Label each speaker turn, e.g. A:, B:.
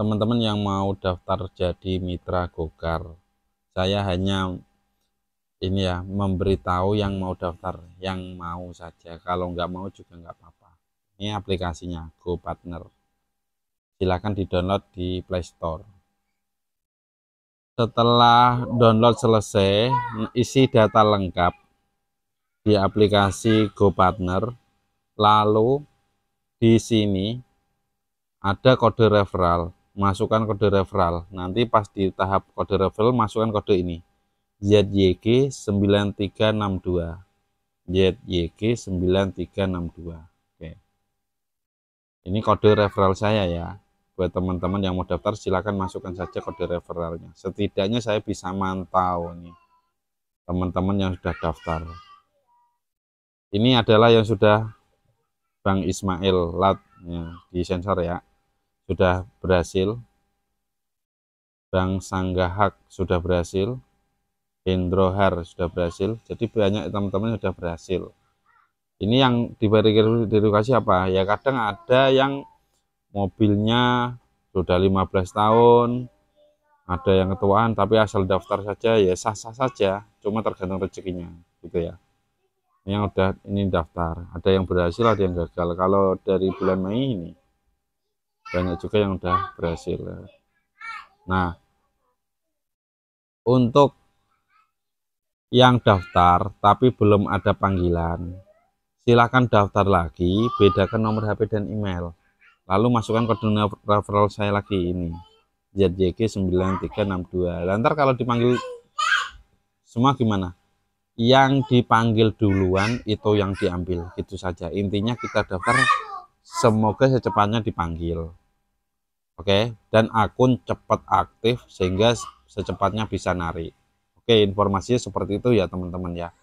A: teman-teman yang mau daftar jadi mitra gokar saya hanya ini ya memberitahu yang mau daftar yang mau saja kalau nggak mau juga nggak apa-apa ini aplikasinya go partner silahkan di download di playstore setelah download selesai isi data lengkap di aplikasi go partner lalu di sini ada kode referral masukkan kode referral nanti pas di tahap kode referral masukkan kode ini ZYG 9362 ZYG 9362 oke ini kode referral saya ya buat teman-teman yang mau daftar silahkan masukkan saja kode referralnya setidaknya saya bisa mantau nih teman-teman yang sudah daftar ini adalah yang sudah Bang Ismail latnya ya, di sensor ya sudah berhasil. Bang Sanggahak sudah berhasil. Indrohar sudah berhasil. Jadi banyak teman-teman sudah berhasil. Ini yang diverifikasi apa? Ya kadang ada yang mobilnya sudah 15 tahun, ada yang ketuaan tapi asal daftar saja ya sah-sah saja, cuma tergantung rezekinya gitu ya. Yang udah ini daftar, ada yang berhasil, ada yang gagal. Kalau dari bulan Mei ini banyak juga yang udah berhasil nah untuk yang daftar tapi belum ada panggilan silahkan daftar lagi bedakan nomor HP dan email lalu masukkan kode referral saya lagi ini ZJG 9362 lantar kalau dipanggil semua gimana yang dipanggil duluan itu yang diambil gitu saja intinya kita daftar semoga secepatnya dipanggil oke dan akun cepat aktif sehingga secepatnya bisa narik oke okay, informasinya seperti itu ya teman-teman ya